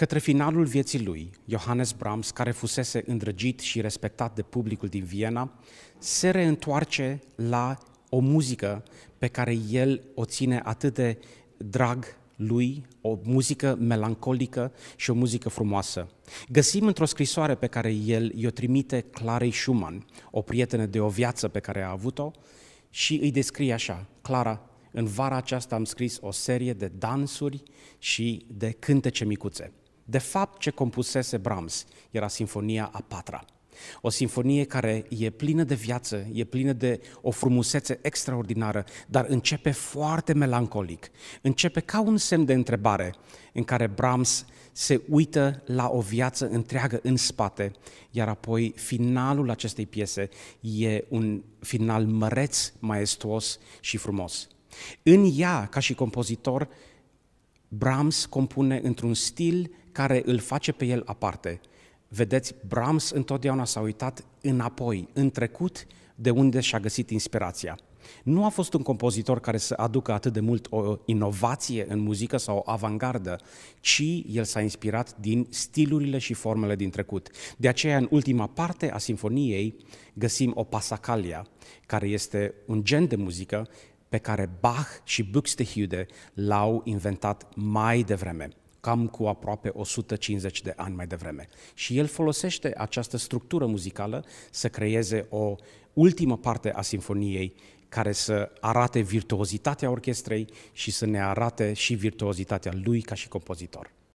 Către finalul vieții lui, Johannes Brahms, care fusese îndrăgit și respectat de publicul din Viena, se reîntoarce la o muzică pe care el o ține atât de drag lui, o muzică melancolică și o muzică frumoasă. Găsim într-o scrisoare pe care el i-o trimite Clarei Schumann, o prietenă de o viață pe care a avut-o, și îi descrie așa, Clara, în vara aceasta am scris o serie de dansuri și de cântece micuțe. De fapt, ce compusese Brahms era Sinfonia a patra. O sinfonie care e plină de viață, e plină de o frumusețe extraordinară, dar începe foarte melancolic. Începe ca un semn de întrebare în care Brahms se uită la o viață întreagă în spate, iar apoi finalul acestei piese e un final măreț, maestuos și frumos. În ea, ca și compozitor, Brahms compune într-un stil care îl face pe el aparte. Vedeți, Brahms întotdeauna s-a uitat înapoi, în trecut, de unde și-a găsit inspirația. Nu a fost un compozitor care să aducă atât de mult o inovație în muzică sau o avangardă, ci el s-a inspirat din stilurile și formele din trecut. De aceea, în ultima parte a sinfoniei, găsim o pasacalia, care este un gen de muzică pe care Bach și Buxtehude l-au inventat mai devreme cam cu aproape 150 de ani mai devreme. Și el folosește această structură muzicală să creeze o ultimă parte a sinfoniei care să arate virtuozitatea orchestrei și să ne arate și virtuozitatea lui ca și compozitor.